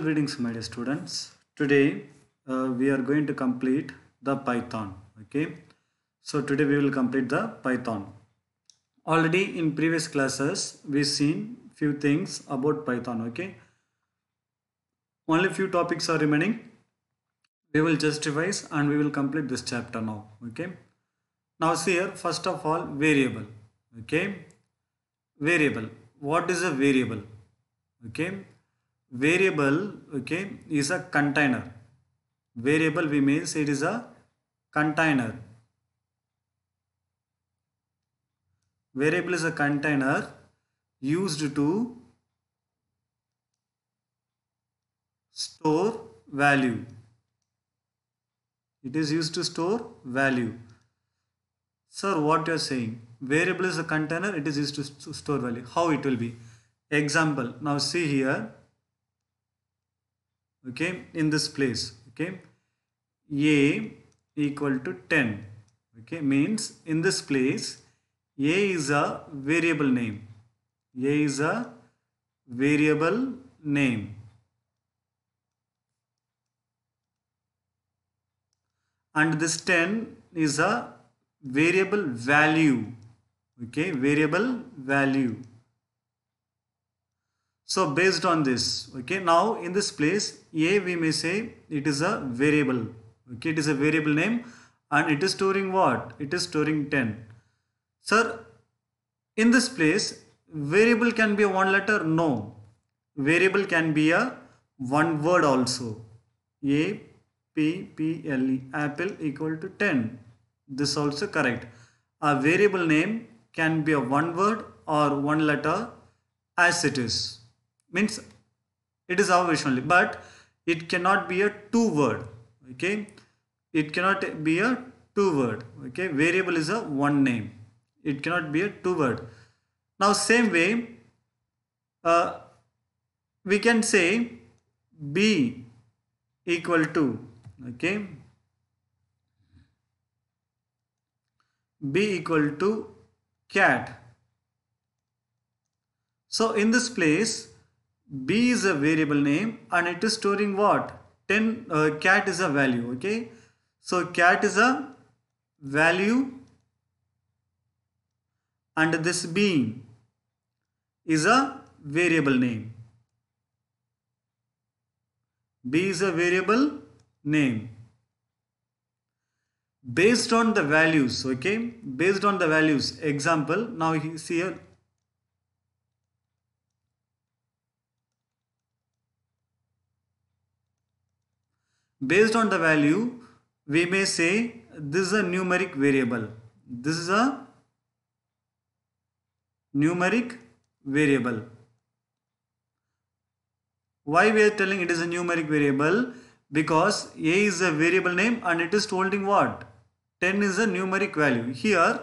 greetings my dear students today uh, we are going to complete the python okay so today we will complete the python already in previous classes we've seen few things about python okay only few topics are remaining we will justifies and we will complete this chapter now okay now see here first of all variable okay variable what is a variable okay variable okay is a container variable we means it is a container variable is a container used to store value it is used to store value sir what you are saying variable is a container it is used to store value how it will be example now see here okay in this place okay a equal to 10 okay means in this place a is a variable name a is a variable name and this 10 is a variable value okay variable value so based on this, okay, now in this place A we may say it is a variable, okay, it is a variable name and it is storing what? It is storing 10. Sir, in this place variable can be one letter? No. Variable can be a one word also. A, P, P, L, E, apple equal to 10. This also correct. A variable name can be a one word or one letter as it is means it is our wish only but it cannot be a two word okay it cannot be a two word okay variable is a one name it cannot be a two word now same way uh, we can say b equal to okay b equal to cat so in this place b is a variable name and it is storing what 10 uh, cat is a value okay so cat is a value and this being is a variable name b is a variable name based on the values okay based on the values example now you see here Based on the value, we may say this is a numeric variable. This is a numeric variable. Why we are telling it is a numeric variable? Because a is a variable name and it is holding what? 10 is a numeric value. Here,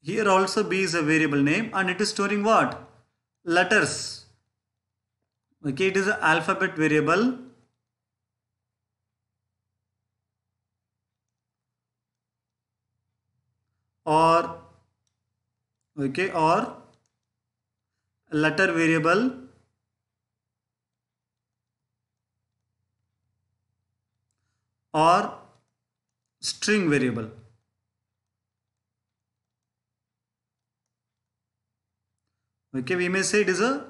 here also b is a variable name and it is storing what? Letters. Okay, it is an alphabet variable or okay or letter variable or string variable okay we may say it is a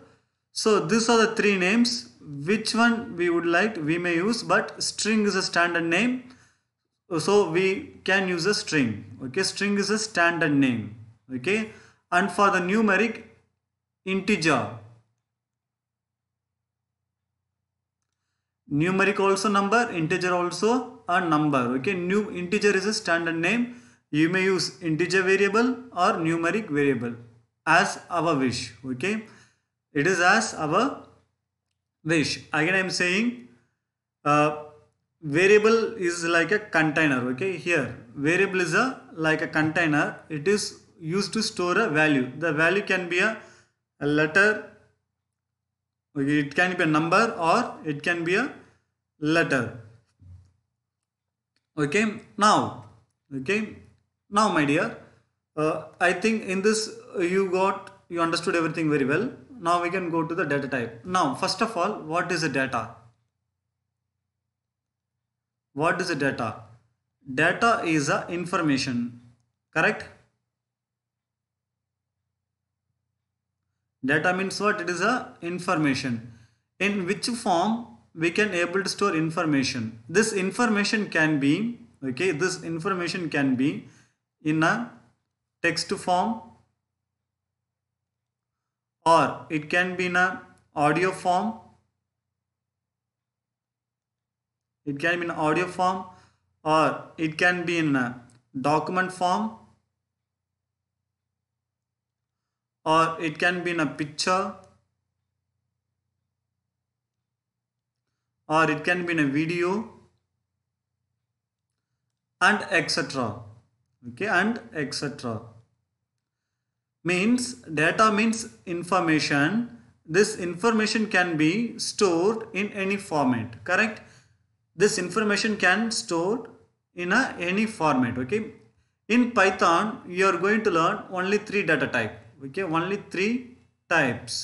so these are the three names which one we would like we may use but string is a standard name so we can use a string okay string is a standard name okay and for the numeric integer numeric also number integer also a number okay new integer is a standard name you may use integer variable or numeric variable as our wish okay it is as our wish again i am saying uh, variable is like a container okay here variable is a like a container it is used to store a value the value can be a, a letter okay it can be a number or it can be a letter okay now okay now my dear uh, i think in this uh, you got you understood everything very well now we can go to the data type now first of all what is a data what is the data? Data is a information, correct? Data means what? It is a information. In which form we can able to store information. This information can be, okay, this information can be in a text form or it can be in a audio form it can be in audio form or it can be in uh, document form or it can be in a picture or it can be in a video and etc okay and etc means data means information this information can be stored in any format correct this information can stored in a, any format okay in python you are going to learn only three data type okay only three types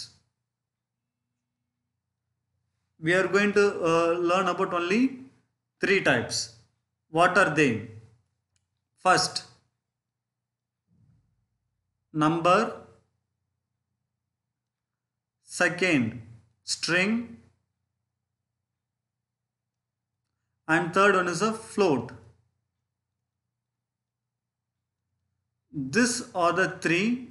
we are going to uh, learn about only three types what are they first number second string and third one is a float. This are the three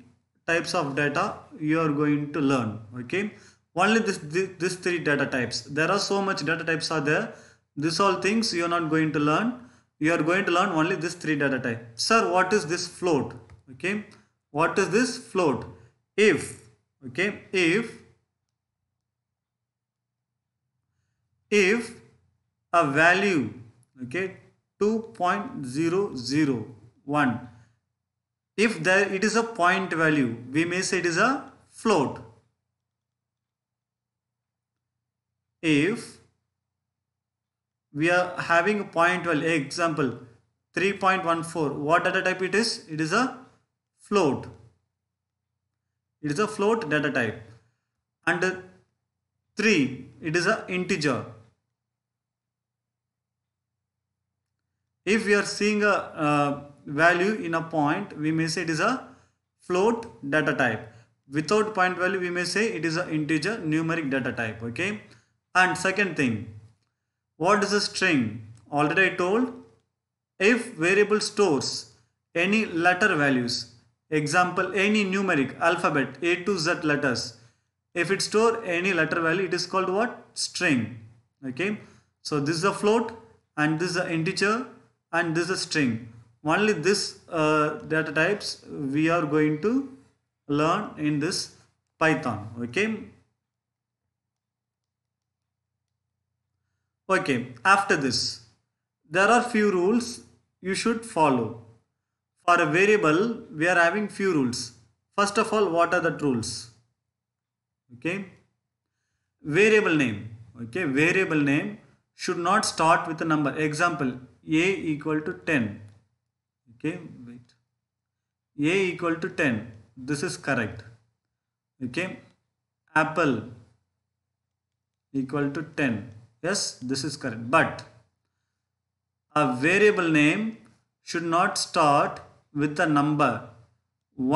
types of data you are going to learn. Okay, only this, this, this three data types. There are so much data types are there. This all things you are not going to learn. You are going to learn only this three data type. Sir, what is this float? Okay, what is this float? If okay, if if a value okay 2.001 if there it is a point value we may say it is a float if we are having a point value example 3.14 what data type it is it is a float it is a float data type and 3 it is a integer if we are seeing a uh, value in a point we may say it is a float data type without point value we may say it is an integer numeric data type okay and second thing what is a string already I told if variable stores any letter values example any numeric alphabet a to z letters if it store any letter value it is called what string okay so this is a float and this is an integer and this is string only this uh, data types we are going to learn in this python okay okay after this there are few rules you should follow for a variable we are having few rules first of all what are the rules okay variable name okay variable name should not start with a number example a equal to 10 okay wait a equal to 10 this is correct okay apple equal to 10 yes this is correct but a variable name should not start with a number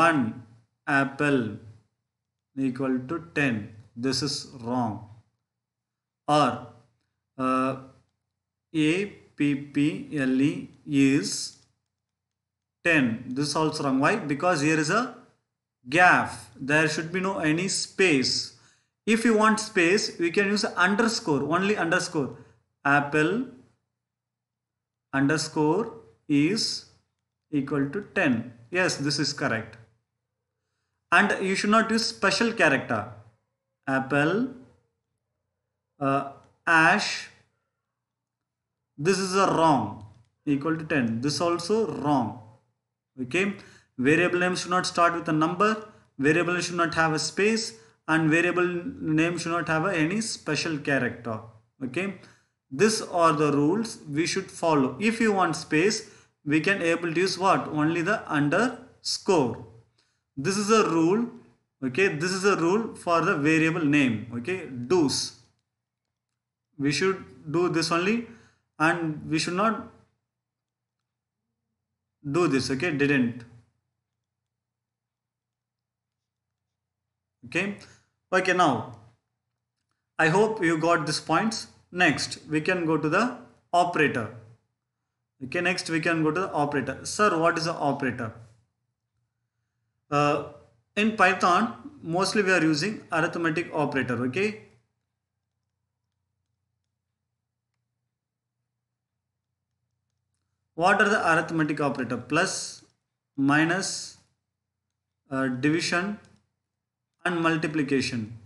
1 apple equal to 10 this is wrong or uh, a PPLE is 10. This also wrong. Why? Because here is a gap. There should be no any space. If you want space, we can use underscore, only underscore. Apple underscore is equal to 10. Yes, this is correct. And you should not use special character. Apple uh, ash this is a wrong equal to 10 this also wrong okay variable name should not start with a number variable should not have a space and variable name should not have any special character okay this are the rules we should follow if you want space we can able to use what only the underscore this is a rule okay this is a rule for the variable name okay do's we should do this only and we should not do this okay didn't okay okay now i hope you got these points next we can go to the operator okay next we can go to the operator sir what is the operator uh, in python mostly we are using arithmetic operator okay What are the arithmetic operator? Plus, minus, uh, division and multiplication.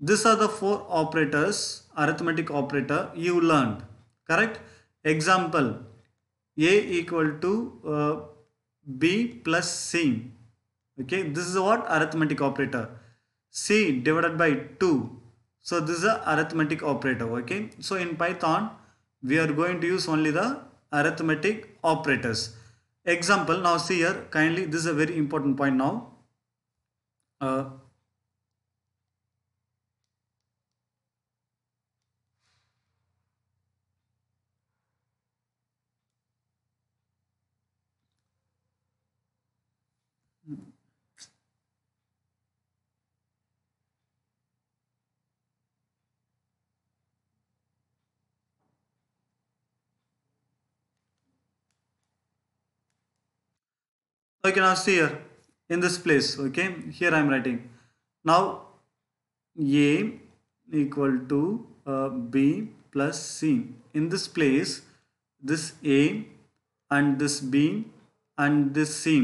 These are the four operators, arithmetic operator you learned. Correct? Example, A equal to uh, B plus C. Okay, this is what arithmetic operator. C divided by 2. So this is a arithmetic operator. Okay, so in Python, we are going to use only the arithmetic operators. Example, now see here, kindly, this is a very important point now. Uh, you can see here in this place okay here i am writing now a equal to uh, b plus c in this place this a and this b and this c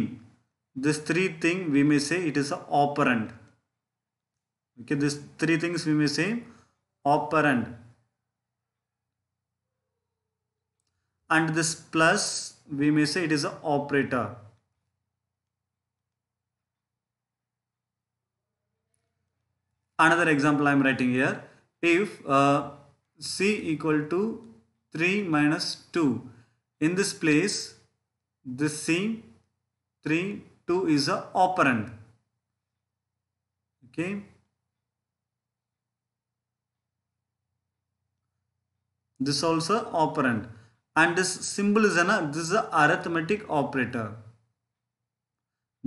this three thing we may say it is a operand okay this three things we may say operand and this plus we may say it is an operator another example I am writing here if uh, c equal to 3 minus 2 in this place this c 3 2 is a operand okay this also operand and this symbol is an this is a arithmetic operator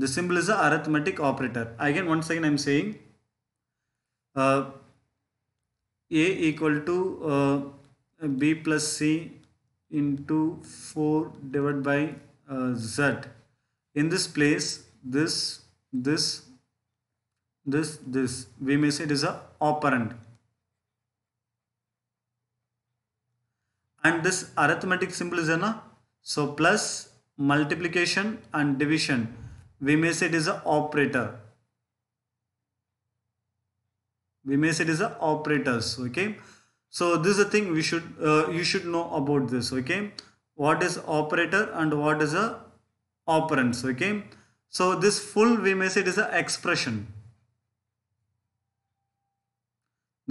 the symbol is a arithmetic operator again once again i am saying uh, a equal to uh, b plus c into 4 divided by uh, z in this place this this this this we may say it is a operand and this arithmetic symbol is an uh, so plus multiplication and division we may say it is a operator we may say it is a operators okay so this is the thing we should uh, you should know about this okay what is operator and what is a operands okay so this full we may say it is an expression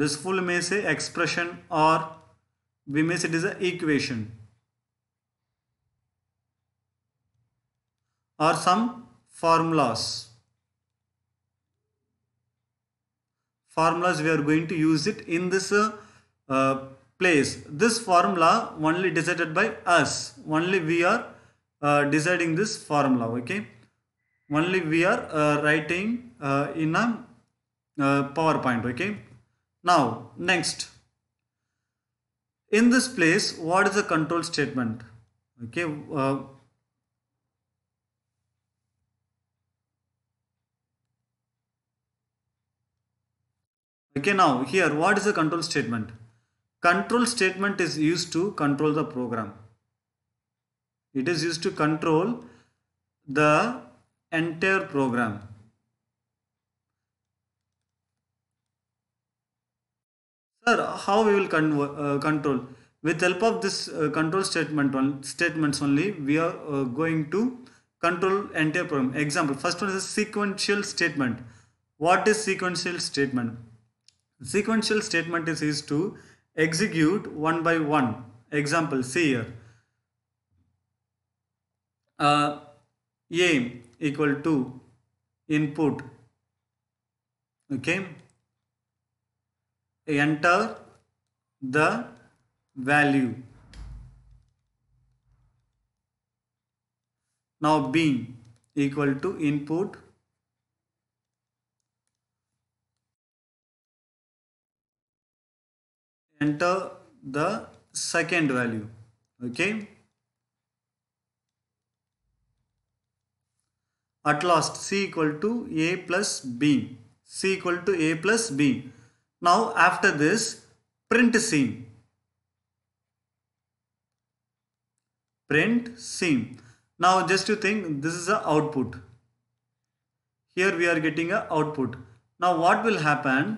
this full may say expression or we may say it is an equation or some formulas formulas we are going to use it in this uh, place. This formula only decided by us. Only we are uh, deciding this formula. Okay. Only we are uh, writing in a PowerPoint. Okay. Now next. In this place, what is the control statement? Okay. okay now here what is a control statement control statement is used to control the program it is used to control the entire program sir how we will con uh, control with help of this uh, control statement on statements only we are uh, going to control entire program example first one is a sequential statement what is sequential statement Sequential statement is, used to execute one by one. Example, see here. Uh, a equal to input. Okay. Enter the value. Now B equal to input enter the second value okay at last c equal to a plus b c equal to a plus b now after this print scene print scene now just to think this is the output here we are getting a output now what will happen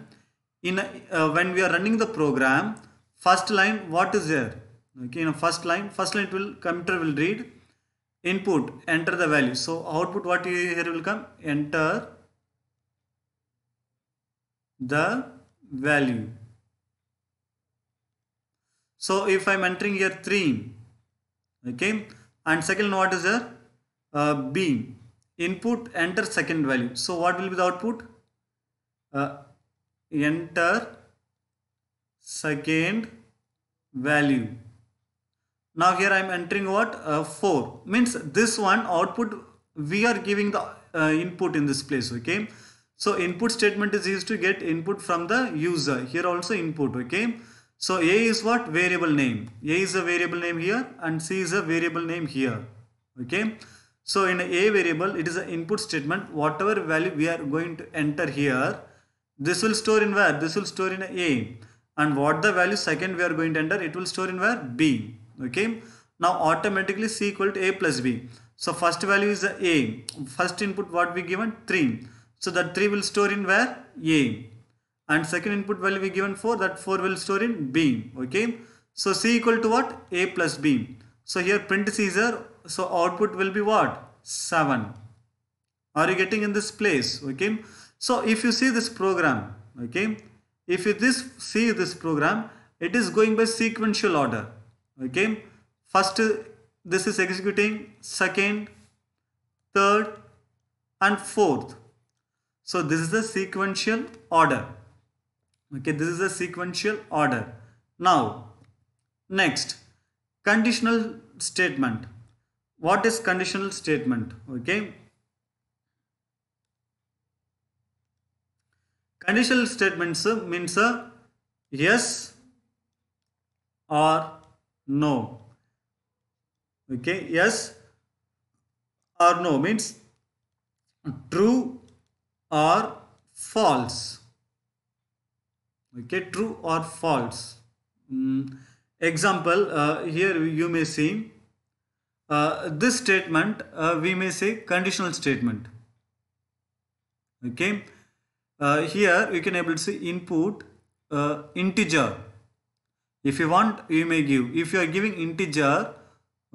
in uh, when we are running the program first line what is there okay in first line first line it will computer will read input enter the value so output what here will come enter the value so if i'm entering here 3 okay and second what is there uh, b input enter second value so what will be the output uh, enter second value now here I am entering what uh, 4 means this one output we are giving the uh, input in this place okay so input statement is used to get input from the user here also input okay so a is what variable name a is a variable name here and c is a variable name here okay so in a variable it is an input statement whatever value we are going to enter here this will store in where? This will store in A. And what the value second we are going to enter? It will store in where? B. Okay. Now automatically C equal to A plus B. So first value is A. First input what we given? 3. So that 3 will store in where? A. And second input value we given 4. That 4 will store in B. Okay. So C equal to what? A plus B. So here print Caesar. So output will be what? 7. Are you getting in this place? Okay. So if you see this program, okay, if you this see this program, it is going by sequential order, okay. First, this is executing, second, third, and fourth. So this is the sequential order. Okay, this is the sequential order. Now, next, conditional statement. What is conditional statement? Okay, Conditional statements means uh, yes or no. Okay, yes or no means true or false. Okay, true or false. Mm, example, uh, here you may see uh, this statement, uh, we may say conditional statement. Okay uh, here you can able to see input uh, integer if you want you may give if you are giving integer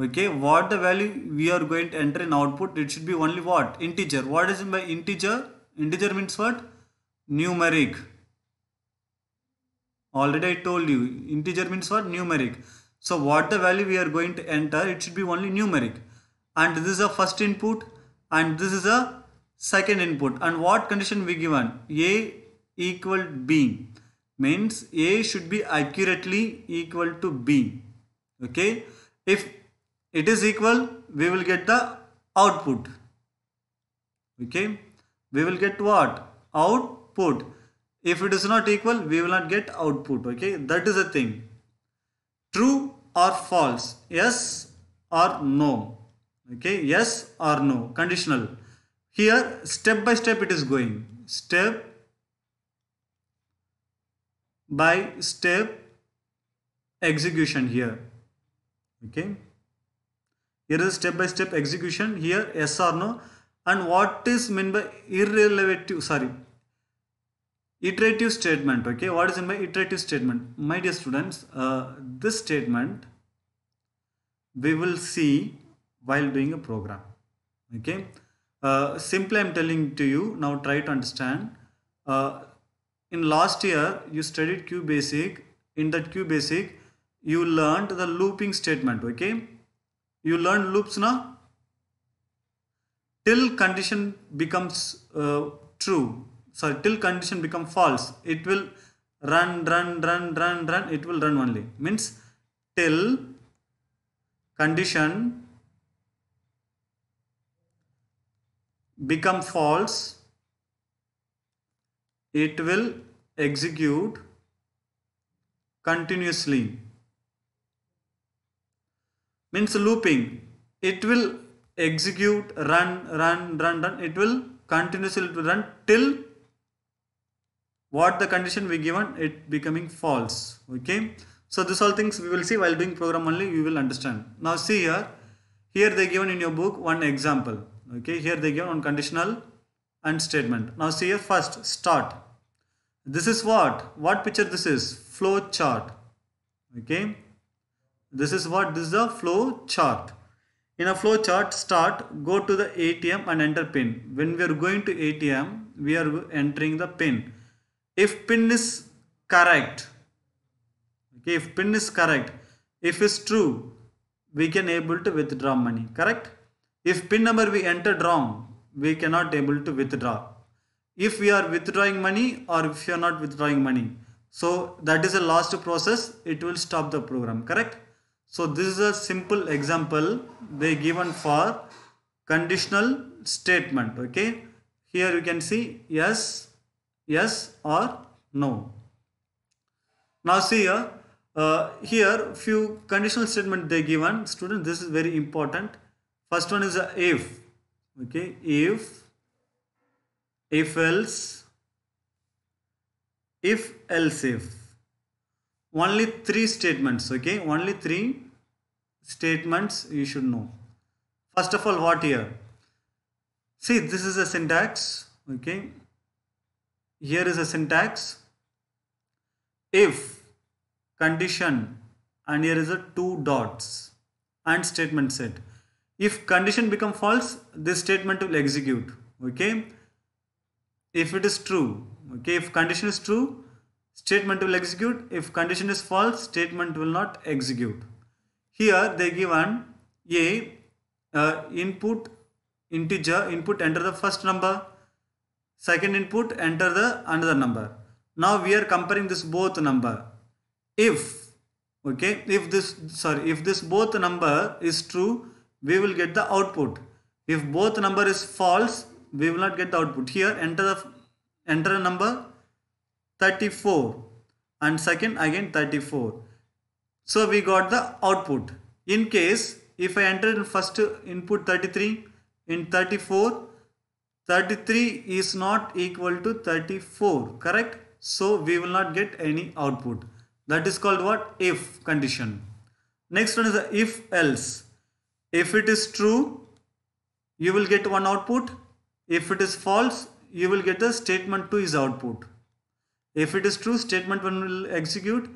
okay what the value we are going to enter in output it should be only what integer what is my by integer integer means what numeric already i told you integer means what numeric so what the value we are going to enter it should be only numeric and this is a first input and this is a second input and what condition we given a equal b means a should be accurately equal to b okay if it is equal we will get the output okay we will get what output if it is not equal we will not get output okay that is the thing true or false yes or no okay yes or no conditional here step by step it is going step by step execution here okay here is step by step execution here yes or no and what is meant by irrelative sorry iterative statement okay what is meant my iterative statement my dear students uh, this statement we will see while doing a program okay uh, simply, I'm telling to you now. Try to understand. Uh, in last year, you studied Q basic. In that Q basic, you learned the looping statement. Okay, you learned loops now till condition becomes uh, true sorry till condition become false it will run run run run run it will run only means till condition become false it will execute continuously means looping it will execute run run run run it will continuously run till what the condition we given it becoming false okay so this all things we will see while doing program only you will understand now see here here they given in your book one example okay here they give on conditional and statement now see here first start this is what what picture this is flow chart okay this is what this is a flow chart in a flow chart start go to the ATM and enter pin when we are going to ATM we are entering the pin if pin is correct okay if pin is correct if it's true we can able to withdraw money correct if pin number we entered wrong, we cannot able to withdraw. If we are withdrawing money or if you are not withdrawing money. So that is a last process. It will stop the program. Correct. So this is a simple example they given for conditional statement. Okay. Here you can see yes, yes or no. Now see here, uh, here few conditional statement they given. Student, this is very important first one is a if okay if if else if else if only three statements okay only three statements you should know first of all what here see this is a syntax okay here is a syntax if condition and here is a two dots and statement set if condition become false this statement will execute okay if it is true okay if condition is true statement will execute if condition is false statement will not execute here they given a uh, input integer input enter the first number second input enter the another number now we are comparing this both number if okay if this sorry if this both number is true we will get the output. If both number is false, we will not get the output. Here enter the enter a number 34 and second again 34. So we got the output. In case if I enter in first input 33 in 34 33 is not equal to 34 correct so we will not get any output that is called what if condition next one is the if else if it is true, you will get one output. If it is false, you will get the statement 2 is output. If it is true, statement 1 will execute.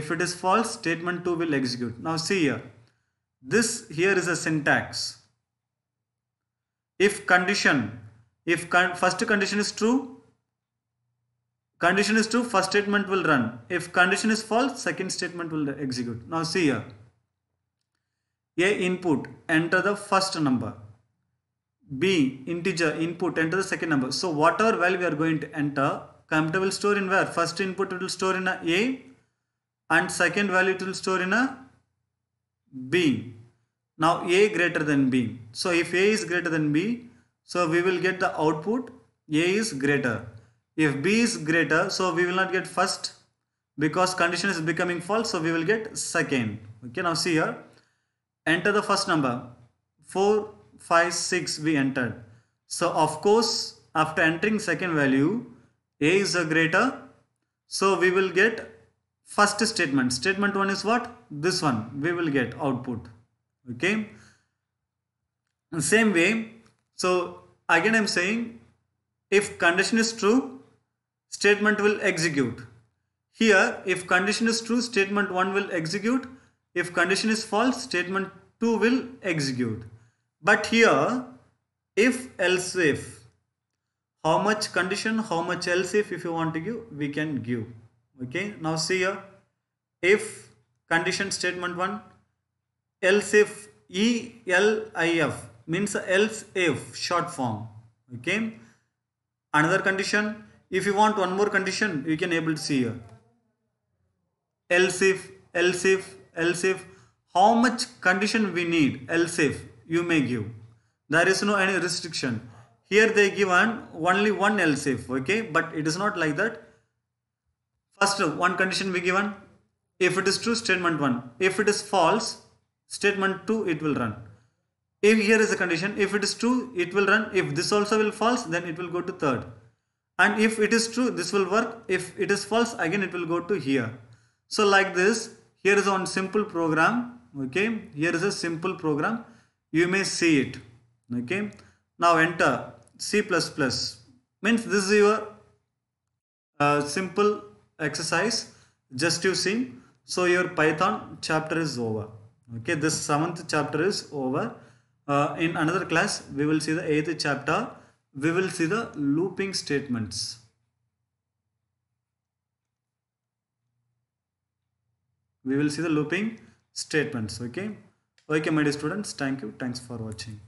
If it is false, statement 2 will execute. Now see here. This here is a syntax. If condition, if con first condition is true, condition is true, first statement will run. If condition is false, second statement will execute. Now see here. A input enter the first number B integer input enter the second number so whatever value we are going to enter computer will store in where first input it will store in a A and second value it will store in a B now A greater than B so if A is greater than B so we will get the output A is greater if B is greater so we will not get first because condition is becoming false so we will get second okay now see here enter the first number 4 5 6 we entered so of course after entering second value a is a greater so we will get first statement statement one is what this one we will get output okay and same way so again i'm saying if condition is true statement will execute here if condition is true statement 1 will execute if condition is false, statement 2 will execute. But here, if else if, how much condition, how much else if, if you want to give, we can give. Okay, now see here, if condition statement 1, else if, E L I F means else if short form. Okay, another condition, if you want one more condition, you can able to see here. Else if, else if, else if how much condition we need else if you may give there is no any restriction here they give an only one else if okay but it is not like that first one condition we given if it is true statement 1 if it is false statement 2 it will run if here is a condition if it is true it will run if this also will false then it will go to third and if it is true this will work if it is false again it will go to here so like this here is on simple program okay here is a simple program you may see it okay now enter c++ means this is your uh, simple exercise just you see so your python chapter is over okay this seventh chapter is over uh, in another class we will see the eighth chapter we will see the looping statements we will see the looping statements okay okay my dear students thank you thanks for watching